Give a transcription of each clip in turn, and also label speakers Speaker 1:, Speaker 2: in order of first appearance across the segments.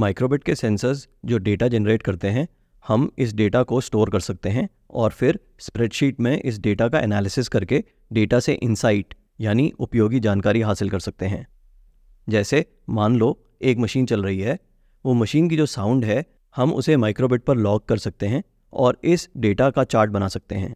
Speaker 1: माइक्रोबिट के सेंसर्स जो data generate करते हैं हम इस डेटा को स्टोर कर सकते हैं और फिर स्प्रेडशीट में इस डेटा का एनालिसिस करके डेटा से इंसाइट यानी उपयोगी जानकारी हासिल कर सकते हैं जैसे मान लो एक मशीन चल रही है वो मशीन की जो साउंड है हम उसे माइक्रोबिट पर लॉग कर सकते हैं और इस डेटा का चार्ट बना सकते हैं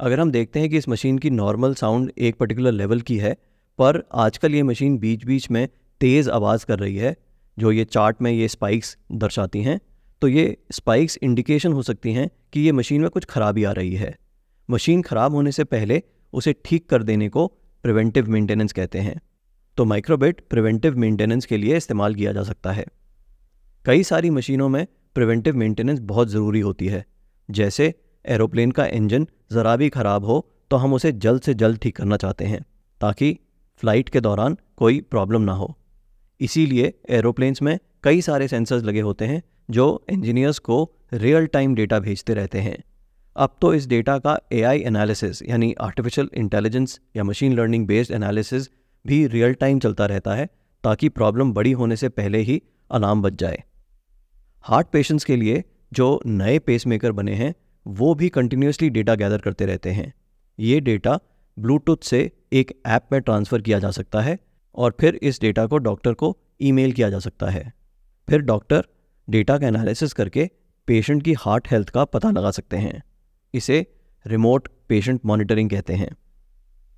Speaker 1: अगर हम देखते हैं कि इस मशीन की नॉर्मल साउंड एक पर्टिकुलर लेवल की है पर आजकल ये मशीन बीच बीच में तेज़ आवाज़ कर रही है जो ये चार्ट में ये स्पाइक्स दर्शाती हैं तो ये स्पाइक्स इंडिकेशन हो सकती हैं कि ये मशीन में कुछ खराबी आ रही है मशीन खराब होने से पहले उसे ठीक कर देने को प्रिवेंटिव मेंटेनेंस कहते हैं तो माइक्रोबिट प्रिवेंटिव मेंटेनेंस के लिए इस्तेमाल किया जा सकता है कई सारी मशीनों में प्रिवेंटिव मेंटेनेंस बहुत ज़रूरी होती है जैसे एरोप्लेन का इंजन ज़रा भी ख़राब हो तो हम उसे जल्द से जल्द ठीक करना चाहते हैं ताकि फ़्लाइट के दौरान कोई प्रॉब्लम ना हो इसीलिए एरोप्लेन्स में कई सारे सेंसर्स लगे होते हैं जो इंजीनियर्स को रियल टाइम डेटा भेजते रहते हैं अब तो इस डेटा का ए एनालिसिस यानी आर्टिफिशियल इंटेलिजेंस या मशीन लर्निंग बेस्ड एनालिसिस भी रियल टाइम चलता रहता है ताकि प्रॉब्लम बड़ी होने से पहले ही अलार्म बच जाए हार्ट पेशेंट्स के लिए जो नए पेसमेकर बने हैं वो भी कंटिन्यूसली डेटा गैदर करते रहते हैं ये डेटा ब्लूटूथ से एक ऐप में ट्रांसफ़र किया जा सकता है और फिर इस डेटा को डॉक्टर को ईमेल किया जा सकता है फिर डॉक्टर डेटा का एनालिसिस करके पेशेंट की हार्ट हेल्थ का पता लगा सकते हैं इसे रिमोट पेशेंट मॉनिटरिंग कहते हैं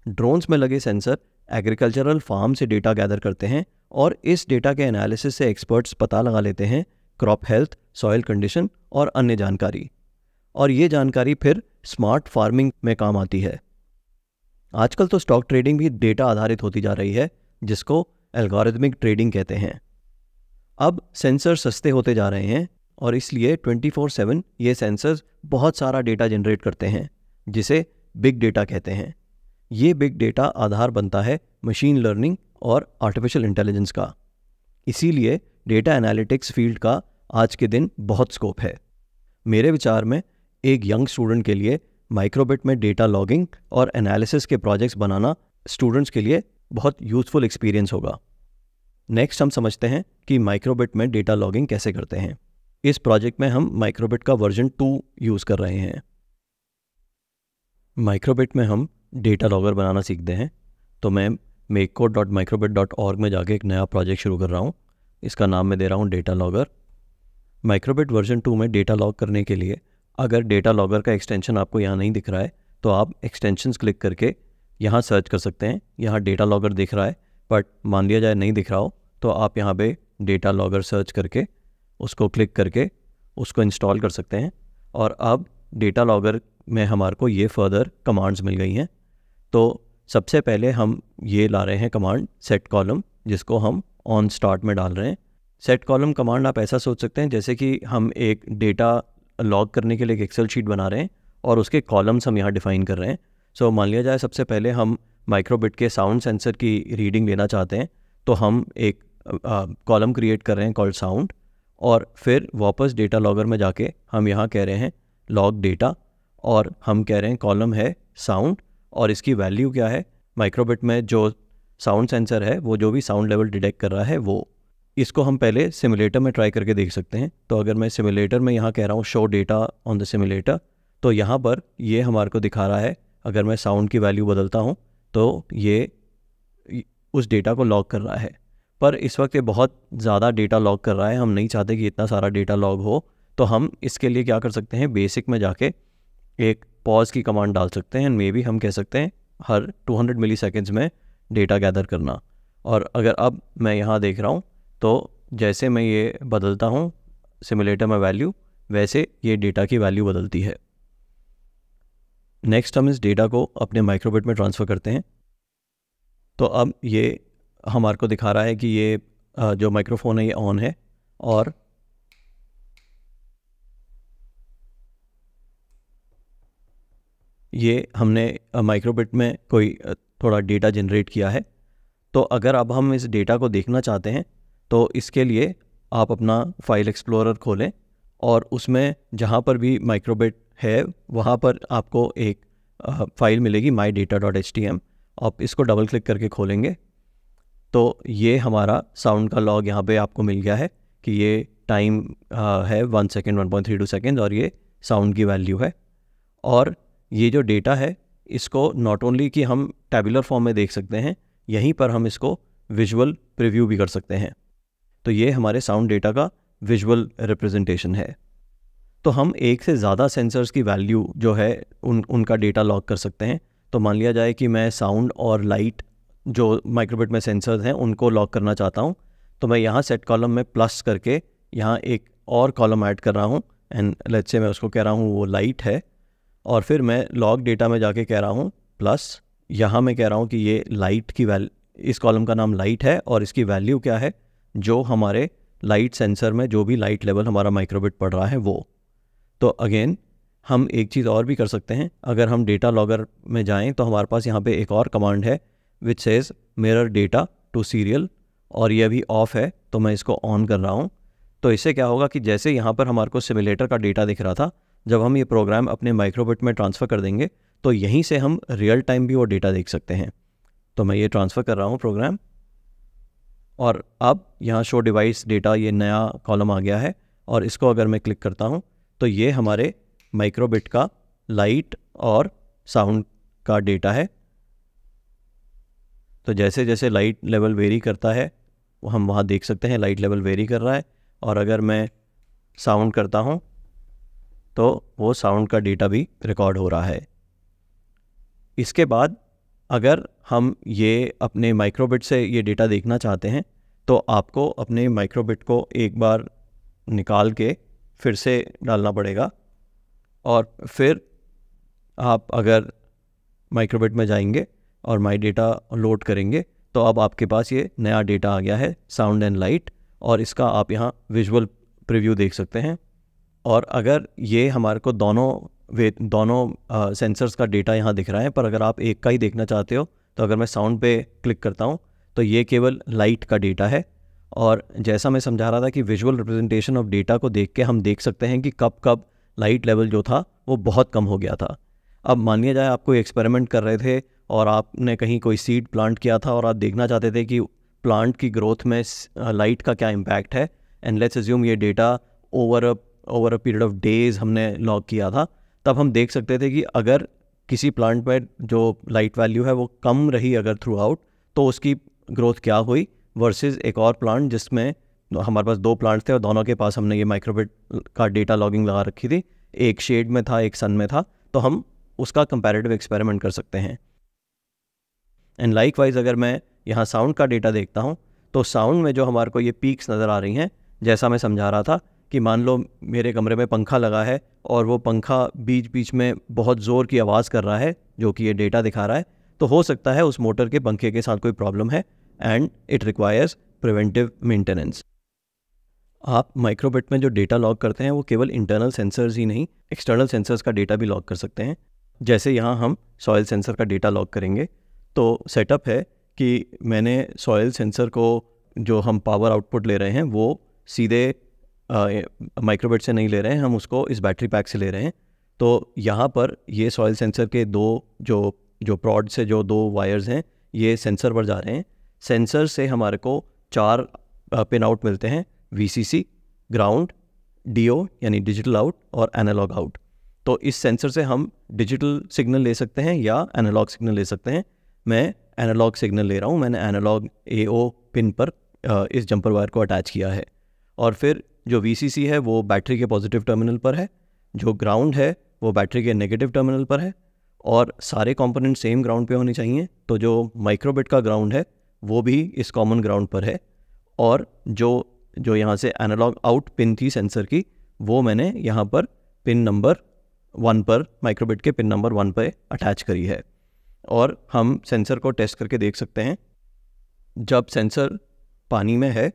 Speaker 1: ड्रोन्स में लगे सेंसर एग्रीकल्चरल फार्म से डेटा गैदर करते हैं और इस डेटा के एनालिसिस से एक्सपर्ट्स पता लगा लेते हैं क्रॉप हेल्थ सॉयल कंडीशन और अन्य जानकारी और ये जानकारी फिर स्मार्ट फार्मिंग में काम आती है आजकल तो स्टॉक ट्रेडिंग भी डेटा आधारित होती जा रही है जिसको एल्गोरिदमिक ट्रेडिंग कहते हैं अब सेंसर सस्ते होते जा रहे हैं और इसलिए 24/7 ये सेंसर्स बहुत सारा डेटा जनरेट करते हैं जिसे बिग डेटा कहते हैं ये बिग डेटा आधार बनता है मशीन लर्निंग और आर्टिफिशियल इंटेलिजेंस का इसीलिए डेटा एनालिटिक्स फील्ड का आज के दिन बहुत स्कोप है मेरे विचार में एक यंग स्टूडेंट के लिए माइक्रोबिट में डेटा लॉगिंग और एनालिसिस के प्रोजेक्ट्स बनाना स्टूडेंट्स के लिए बहुत यूज़फुल एक्सपीरियंस होगा नेक्स्ट हम समझते हैं कि माइक्रोबिट में डेटा लॉगिंग कैसे करते हैं इस प्रोजेक्ट में हम माइक्रोबिट का वर्जन टू यूज़ कर रहे हैं माइक्रोबिट में हम डेटा लॉगर बनाना सीखते हैं तो मैं मेको डॉट माइक्रोबिट डॉट ऑर्ग में जाके एक नया प्रोजेक्ट शुरू कर रहा हूँ इसका नाम मैं दे रहा हूँ data logger microbit version two में डेटा लॉग करने के लिए अगर डेटा लॉगर का एक्सटेंशन आपको यहाँ नहीं दिख रहा है तो आप एक्सटेंशंस क्लिक करके यहाँ सर्च कर सकते हैं यहाँ डेटा लॉगर दिख रहा है बट मान लिया जाए नहीं दिख रहा हो तो आप यहाँ पे डेटा लॉगर सर्च करके उसको क्लिक करके उसको इंस्टॉल कर सकते हैं और अब डेटा लॉगर में हमारे को ये फर्दर कमांड्स मिल गई हैं तो सबसे पहले हम ये ला रहे हैं कमांड सेट कॉलम जिसको हम ऑन स्टार्ट में डाल रहे हैं सेट कॉलम कमांड आप ऐसा सोच सकते हैं जैसे कि हम एक डेटा लॉग करने के लिए एक एक्सेल शीट बना रहे हैं और उसके कॉलम्स हम यहाँ डिफ़ाइन कर रहे हैं सो मान लिया जाए सबसे पहले हम माइक्रोबिट के साउंड सेंसर की रीडिंग लेना चाहते हैं तो हम एक कॉलम क्रिएट कर रहे हैं कॉल्ड साउंड और फिर वापस डेटा लॉगर में जाके हम यहाँ कह रहे हैं लॉग डेटा और हम कह रहे हैं कॉलम है साउंड और इसकी वैल्यू क्या है माइक्रोबिट में जो साउंड सेंसर है वो जो भी साउंड लेवल डिटेक्ट कर रहा है वो इसको हम पहले सिमुलेटर में ट्राई करके देख सकते हैं तो अगर मैं सिमुलेटर में यहाँ कह रहा हूँ show data on the simulator तो यहाँ पर ये हमारे को दिखा रहा है अगर मैं साउंड की वैल्यू बदलता हूँ तो ये उस डेटा को लॉक कर रहा है पर इस वक्त ये बहुत ज़्यादा डेटा लॉक कर रहा है हम नहीं चाहते कि इतना सारा डेटा लॉग हो तो हम इसके लिए क्या कर सकते हैं बेसिक में जाके एक पॉज की कमांड डाल सकते हैं मे बी हम कह सकते हैं हर 200 हंड्रेड मिली सेकेंड्स में डेटा गैदर करना और अगर अब मैं यहाँ देख रहा हूँ तो जैसे मैं ये बदलता हूँ सिमुलेटर में वैल्यू वैसे ये डेटा की वैल्यू बदलती है नेक्स्ट हम इस डेटा को अपने माइक्रोबिट में ट्रांसफ़र करते हैं तो अब ये हमारे को दिखा रहा है कि ये जो माइक्रोफोन है ये ऑन है और ये हमने माइक्रोबिट में कोई थोड़ा डेटा जनरेट किया है तो अगर अब हम इस डेटा को देखना चाहते हैं तो इसके लिए आप अपना फाइल एक्सप्लोरर खोलें और उसमें जहाँ पर भी माइक्रोबिट है वहाँ पर आपको एक फाइल मिलेगी my data dot H T M आप इसको डबल क्लिक करके खोलेंगे तो ये हमारा साउंड का लॉग यहाँ पे आपको मिल गया है कि ये टाइम है one second one point three two second और ये साउंड की वैल्यू है और ये जो डेटा है इसको नॉट ओनली कि हम टेबुलर फॉर्म में देख सकते हैं यहीं पर हम इसको विजुअल प्रिव्यू भी कर सकते हैं तो ये हमारे साउंड डेटा का विजुअल रिप्रेजेंटेशन है तो हम एक से ज़्यादा सेंसर्स की वैल्यू जो है उन उनका डेटा लॉक कर सकते हैं तो मान लिया जाए कि मैं साउंड और लाइट जो माइक्रोबिट में सेंसर्स हैं उनको लॉक करना चाहता हूँ तो मैं यहाँ सेट कॉलम में प्लस करके यहाँ एक और कॉलम ऐड कर रहा हूँ एंड लेट्स से मैं उसको कह रहा हूँ वो लाइट है और फिर मैं लॉग डेटा में जाके कह रहा हूँ प्लस यहाँ मैं कह रहा हूँ कि ये लाइट की वैल इस कॉलम का नाम लाइट है और इसकी वैल्यू क्या है जो हमारे लाइट सेंसर में जो भी लाइट लेवल हमारा माइक्रोबिट पड़ रहा है वो तो अगेन हम एक चीज़ और भी कर सकते हैं अगर हम डेटा लॉगर में जाएं तो हमारे पास यहाँ पे एक और कमांड है which says mirror data to serial और ये अभी ऑफ़ है तो मैं इसको ऑन कर रहा हूँ तो इससे क्या होगा कि जैसे यहाँ पर हमारे को सिमुलेटर का डेटा दिख रहा था जब हम ये प्रोग्राम अपने माइक्रोबिट में ट्रांसफ़र कर देंगे तो यहीं से हम रियल टाइम भी वो डेटा देख सकते हैं तो मैं ये ट्रांसफ़र कर रहा हूँ प्रोग्राम और अब यहाँ शो डिवाइस डेटा ये नया कॉलम आ गया है और इसको अगर मैं क्लिक करता हूँ तो ये हमारे माइक्रोबिट का लाइट और साउंड का डेटा है तो जैसे जैसे लाइट लेवल वेरी करता है हम वहाँ देख सकते हैं लाइट लेवल वेरी कर रहा है और अगर मैं साउंड करता हूँ तो वो साउंड का डेटा भी रिकॉर्ड हो रहा है इसके बाद अगर हम ये अपने माइक्रोबिट से ये डेटा देखना चाहते हैं तो आपको अपने माइक्रोबिट को एक बार निकाल के फिर से डालना पड़ेगा और फिर आप अगर माइक्रोबिट में जाएंगे और माई डेटा लोड करेंगे तो अब आपके पास ये नया डेटा आ गया है साउंड एंड लाइट और इसका आप यहाँ विजुअल प्रिव्यू देख सकते हैं और अगर ये हमारे को दोनों वे दोनों सेंसर्स का डेटा यहाँ दिख रहा है पर अगर आप एक का ही देखना चाहते हो तो अगर मैं साउंड पे क्लिक करता हूँ तो ये केवल लाइट का डेटा है और जैसा मैं समझा रहा था कि विजुअल रिप्रेजेंटेशन ऑफ डेटा को देख के हम देख सकते हैं कि कब कब लाइट लेवल जो था वो बहुत कम हो गया था अब लिया जाए आप कोई एक्सपेरिमेंट कर रहे थे और आपने कहीं कोई सीड प्लांट किया था और आप देखना चाहते थे कि प्लांट की ग्रोथ में लाइट का क्या इम्पैक्ट है एंड लेट्स एज्यूम ये data over a over a period of days हमने लॉग किया था तब हम देख सकते थे कि अगर किसी प्लांट पर जो लाइट वैल्यू है वो कम रही अगर थ्रू आउट तो उसकी ग्रोथ क्या हुई वर्सेस एक और प्लांट जिसमें हमारे पास दो प्लांट थे और दोनों के पास हमने ये माइक्रोबिट का डेटा लॉगिंग लगा रखी थी एक शेड में था एक सन में था तो हम उसका कंपेरेटिव एक्सपेरिमेंट कर सकते हैं एंड लाइक वाइज अगर मैं यहाँ साउंड का डेटा देखता हूँ तो साउंड में जो हमारे को ये पीक्स नज़र आ रही हैं जैसा मैं समझा रहा था कि मान लो मेरे कमरे में पंखा लगा है और वो पंखा बीच बीच में बहुत ज़ोर की आवाज़ कर रहा है जो कि ये डेटा दिखा रहा है तो हो सकता है उस मोटर के पंखे के साथ कोई प्रॉब्लम है and it requires preventive maintenance आप माइक्रोबिट में जो डेटा लॉग करते हैं वो केवल इंटरनल सेंसर्स ही नहीं एक्सटर्नल सेंसर्स का डेटा भी लॉग कर सकते हैं जैसे यहाँ हम सॉयल सेंसर का डेटा लॉग करेंगे तो सेटअप है कि मैंने सॉयल सेंसर को जो हम पावर आउटपुट ले रहे हैं वो सीधे माइक्रोबिट से नहीं ले रहे हैं हम उसको इस बैटरी पैक से ले रहे हैं तो यहाँ पर ये सॉयल सेंसर के दो जो जो प्रॉड से जो दो वायर्स हैं ये सेंसर पर जा रहे हैं सेंसर से हमारे को चार पिन आउट मिलते हैं वी ग्राउंड डी यानी डिजिटल आउट और एनालॉग आउट तो इस सेंसर से हम डिजिटल सिग्नल ले सकते हैं या एनालॉग सिग्नल ले सकते हैं मैं एनालॉग सिग्नल ले रहा हूँ मैंने एनालॉग ए पिन पर इस जंपर वायर को अटैच किया है और फिर जो वी है वो बैटरी के पॉजिटिव टर्मिनल पर है जो ग्राउंड है वो बैटरी के नेगेटिव टर्मिनल पर है और सारे कंपोनेंट सेम ग्राउंड पे होने चाहिए तो जो माइक्रोबिट का ग्राउंड है वो भी इस कॉमन ग्राउंड पर है और जो जो यहाँ से एनालॉग आउट पिन थी सेंसर की वो मैंने यहाँ पर पिन नंबर वन पर माइक्रोबिट के पिन नंबर वन पर अटैच करी है और हम सेंसर को टेस्ट करके देख सकते हैं जब सेंसर पानी में है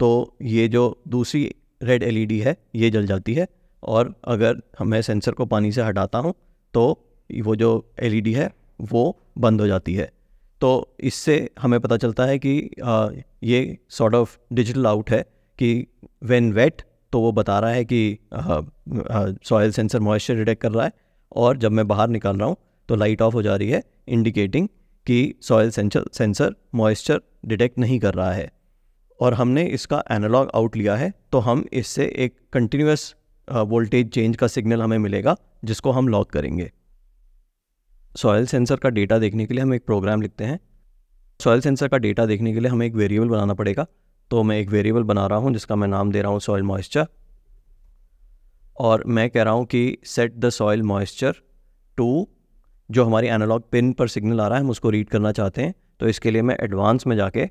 Speaker 1: तो ये जो दूसरी रेड एलईडी है ये जल जाती है और अगर मैं सेंसर को पानी से हटाता हूँ तो वो जो एलईडी है वो बंद हो जाती है तो इससे हमें पता चलता है कि आ, ये सॉर्ट ऑफ डिजिटल आउट है कि व्हेन वेट तो वो बता रहा है कि सॉयल सेंसर मॉइस्चर डिटेक्ट कर रहा है और जब मैं बाहर निकाल रहा हूँ तो लाइट ऑफ हो जा रही है इंडिकेटिंग कि soil sensor sensor moisture detect नहीं कर रहा है और हमने इसका एनालॉग आउट लिया है तो हम इससे एक कंटिन्यूस वोल्टेज चेंज का सिग्नल हमें मिलेगा जिसको हम लॉक करेंगे सॉयल सेंसर का डेटा देखने के लिए हम एक प्रोग्राम लिखते हैं सॉयल सेंसर का डेटा देखने के लिए हमें एक वेरिएबल बनाना पड़ेगा तो मैं एक वेरिएबल बना रहा हूँ जिसका मैं नाम दे रहा हूँ सॉयल मॉइस्चर और मैं कह रहा हूँ कि set the soil moisture to जो हमारी एनालॉग पिन पर सिग्नल आ रहा है हम उसको रीड करना चाहते हैं तो इसके लिए मैं एडवांस में जाके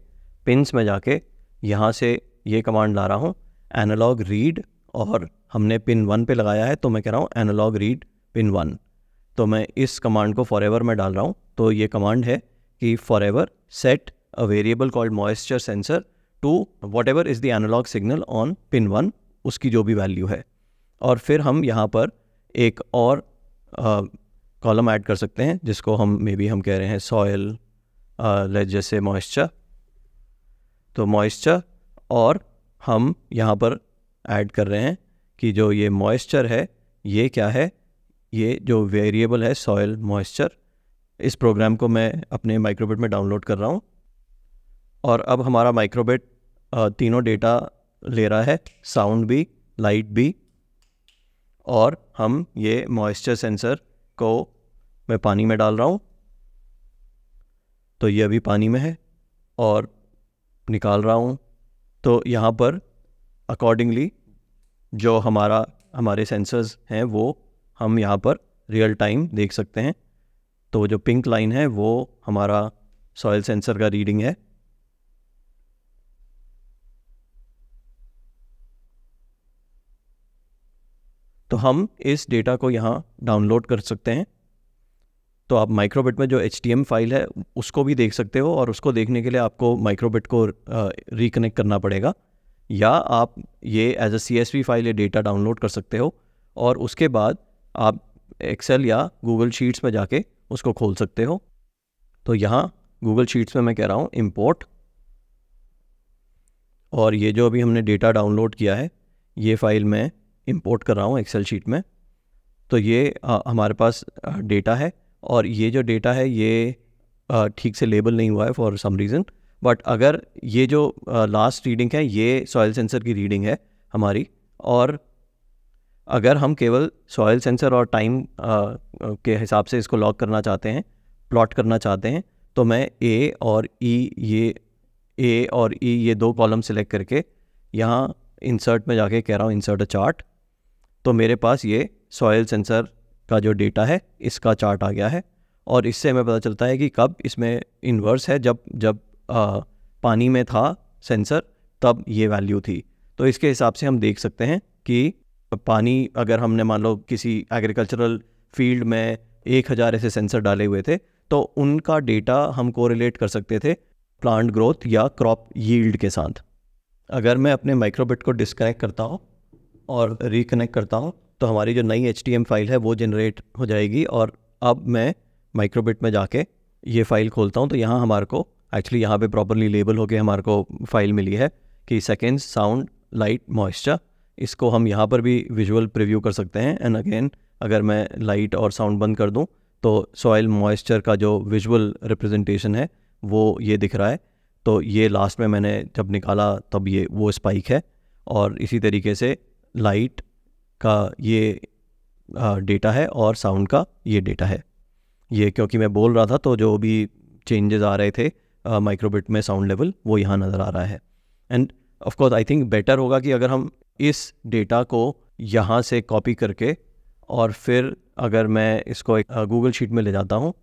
Speaker 1: पिनस में जाके यहाँ से ये कमांड ला रहा हूँ एनालॉग रीड और हमने पिन वन पे लगाया है तो मैं कह रहा हूँ एनालॉग रीड पिन वन तो मैं इस कमांड को फॉर में डाल रहा हूँ तो ये कमांड है कि for set a variable called moisture sensor to whatever is the analog signal on pin one उसकी जो भी वैल्यू है और फिर हम यहाँ पर एक और कॉलम ऐड कर सकते हैं जिसको हम मे बी हम कह रहे हैं सॉयल जैसे मॉइस्चर तो मॉइस्चर और हम यहाँ पर ऐड कर रहे हैं कि जो ये मॉइस्चर है ये क्या है ये जो वेरिएबल है सॉयल मॉइस्चर इस प्रोग्राम को मैं अपने माइक्रोबेट में डाउनलोड कर रहा हूँ और अब हमारा माइक्रोबेट तीनों डेटा ले रहा है साउंड भी लाइट भी और हम ये मॉइस्चर सेंसर को मैं पानी में डाल रहा हूँ तो ये अभी पानी में है और निकाल रहा हूँ तो यहाँ पर अकॉर्डिंगली जो हमारा हमारे सेंसर्स हैं वो हम यहाँ पर रियल टाइम देख सकते हैं तो जो पिंक लाइन है वो हमारा सॉयल सेंसर का रीडिंग है तो हम इस डेटा को यहाँ डाउनलोड कर सकते हैं तो आप माइक्रोबिट में जो एच फाइल है उसको भी देख सकते हो और उसको देखने के लिए आपको माइक्रोबिट को रिकनेक्ट करना पड़ेगा या आप ये एज अ सी फाइल ये डेटा डाउनलोड कर सकते हो और उसके बाद आप एक्सेल या गूगल शीट्स में जाके उसको खोल सकते हो तो यहाँ गूगल शीट्स में मैं कह रहा हूँ इम्पोर्ट और ये जो अभी हमने डेटा डाउनलोड किया है ये फ़ाइल मैं इंपोर्ट कर रहा हूँ एक्सेल शीट में तो ये आ, हमारे पास डेटा है और ये जो डेटा है ये ठीक से लेबल नहीं हुआ है फॉर सम रीज़न बट अगर ये जो लास्ट रीडिंग है ये सॉयल सेंसर की रीडिंग है हमारी और अगर हम केवल सॉयल सेंसर और टाइम के हिसाब से इसको लॉक करना चाहते हैं प्लॉट करना चाहते हैं तो मैं ए और ई e, ये ए और ई e, ये दो कॉलम सेलेक्ट करके यहाँ इंसर्ट में जाके कह रहा हूँ इंसर्ट अ चार्ट तो मेरे पास ये सॉयल सेंसर का जो डेटा है इसका चार्ट आ गया है और इससे हमें पता चलता है कि कब इसमें इन्वर्स है जब जब आ, पानी में था सेंसर तब ये वैल्यू थी तो इसके हिसाब से हम देख सकते हैं कि पानी अगर हमने मान लो किसी एग्रीकल्चरल फील्ड में एक हज़ार ऐसे सेंसर डाले हुए थे तो उनका डेटा हम कोरिलेट कर सकते थे प्लांट ग्रोथ या क्रॉप यील्ड के साथ अगर मैं अपने माइक्रोबिट को डिस्कनेक्ट करता हूँ और रिकनेक्ट करता हूँ तो हमारी जो नई एच फाइल है वो जनरेट हो जाएगी और अब मैं माइक्रोबिट में जाके ये फ़ाइल खोलता हूँ तो यहाँ हमारे को एक्चुअली यहाँ पे प्रॉपरली लेबल होके हमारे को फाइल मिली है कि सेकेंड साउंड लाइट मॉइस्चर इसको हम यहाँ पर भी विजुअल प्रिव्यू कर सकते हैं एंड अगेन अगर मैं लाइट और साउंड बंद कर दूँ तो सॉइल मॉइस्चर का जो विजुअल रिप्रेजेंटेशन है वो ये दिख रहा है तो ये लास्ट में मैंने जब निकाला तब ये वो स्पाइक है और इसी तरीके से लाइट का ये डेटा है और साउंड का ये डेटा है ये क्योंकि मैं बोल रहा था तो जो भी चेंजेस आ रहे थे माइक्रोबिट में साउंड लेवल वो यहाँ नज़र आ रहा है and of course I think better होगा कि अगर हम इस डेटा को यहाँ से कॉपी करके और फिर अगर मैं इसको एक गूगल शीट में ले जाता हूँ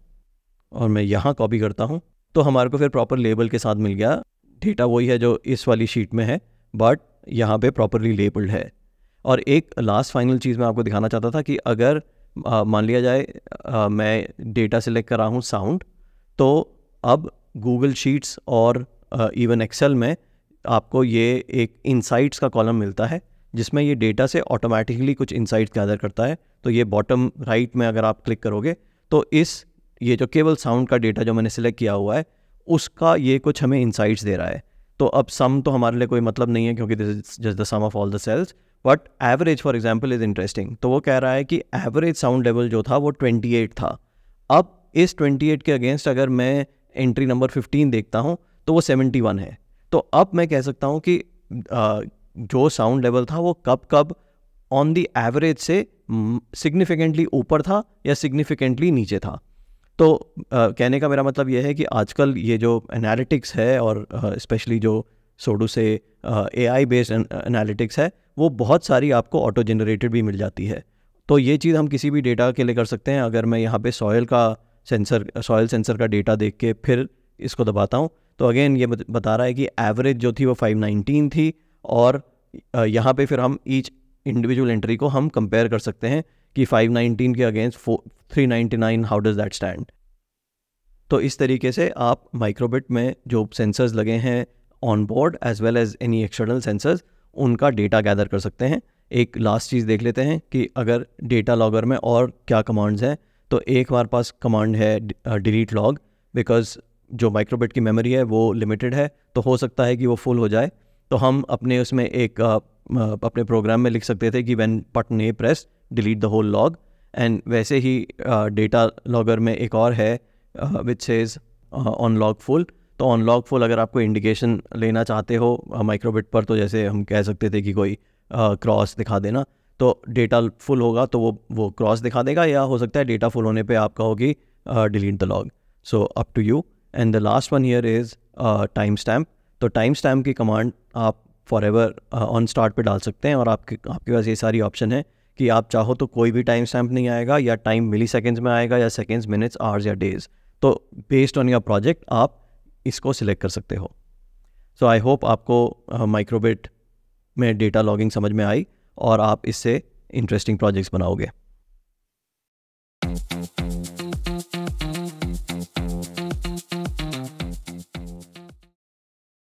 Speaker 1: और मैं यहाँ कॉपी करता हूँ तो हमारे को फिर प्रॉपर लेबल के साथ मिल गया डेटा वही है जो इस वाली शीट में है बट यहाँ पे प्रॉपरली लेबल्ड है और एक लास्ट फाइनल चीज़ मैं आपको दिखाना चाहता था कि अगर मान लिया जाए आ, मैं डेटा सेलेक्ट कर रहा हूँ साउंड तो अब गूगल शीट्स और इवन एक्सेल में आपको ये एक इंसाइट्स का कॉलम मिलता है जिसमें ये डेटा से ऑटोमेटिकली कुछ इंसाइट्स गैदर करता है तो ये बॉटम राइट में अगर आप क्लिक करोगे तो इस ये जो केवल साउंड का डेटा जो मैंने सिलेक्ट किया हुआ है उसका ये कुछ हमें इंसाइट्स दे रहा है तो अब सम तो हमारे लिए कोई मतलब नहीं है क्योंकि this is just the sum of all the cells but average for example is interesting तो वो कह रहा है कि एवरेज साउंड लेवल जो था वो एट था अब इस एट के अगेंस्ट अगर मैं एंट्री नंबर फिफ्टीन देखता हूँ तो वो वन है तो अब मैं कह सकता हूँ कि जो साउंड लेवल था वो कब कब ऑन दी एवरेज से सिग्निफिकेंटली ऊपर था या सिग्निफिकेंटली नीचे था तो कहने का मेरा मतलब यह है कि आजकल ये जो एनालिटिक्स है और स्पेशली जो सोडू से ए आई बेस्ड एनालिटिक्स है वो बहुत सारी आपको ऑटो जनरेटेड भी मिल जाती है तो ये चीज़ हम किसी भी डेटा के लिए कर सकते हैं अगर मैं यहाँ पे सॉयल का सेंसर सॉयल सेंसर का डेटा देख के फिर इसको दबाता हूँ तो अगेन ये बता रहा है कि एवरेज जो थी वो 519 थी और यहाँ पे फिर हम ईच इंडिविजुअल एंट्री को हम कंपेयर कर सकते हैं कि 519 के against 399 how does that stand तो इस तरीके से आप माइक्रोबिट में जो सेंसर्स लगे हैं on board as well as any external sensors उनका डेटा गैदर कर सकते हैं एक लास्ट चीज़ देख लेते हैं कि अगर डेटा लॉगर में और क्या कमांड्स हैं तो एक हमारे पास कमांड है डिलीट लॉग बिकॉज जो माइक्रोबिट की मेमोरी है वो लिमिटेड है तो हो सकता है कि वो फुल हो जाए तो हम अपने उसमें एक अपने प्रोग्राम में लिख सकते थे कि वैन पट ने press delete the whole log and वैसे ही डेटा लॉगर में एक और है which says on log full तो ऑन लॉग फुल अगर आपको इंडिकेशन लेना चाहते हो माइक्रोबिट पर तो जैसे हम कह सकते थे कि कोई क्रॉस दिखा देना तो डेटा फुल होगा तो वो वो क्रॉस दिखा देगा या हो सकता है डेटा फुल होने पे आपका होगी delete the log so up to you and the last one year is time stamp तो टाइम स्टैम्प की कमांड आप फॉर एवर ऑन स्टार्ट पे डाल सकते हैं और आपके आपके पास ये सारी ऑप्शन है कि आप चाहो तो कोई भी टाइम स्टैम्प नहीं आएगा या टाइम मिली सेकेंड्स में आएगा या सेकेंड्स मिनट्स आवर्स या डेज तो बेस्ड ऑन योर प्रोजेक्ट आप इसको सिलेक्ट कर सकते हो सो आई होप आपको माइक्रोबेट uh, में डेटा लॉगिंग समझ में आई और आप इससे इंटरेस्टिंग प्रोजेक्ट्स बनाओगे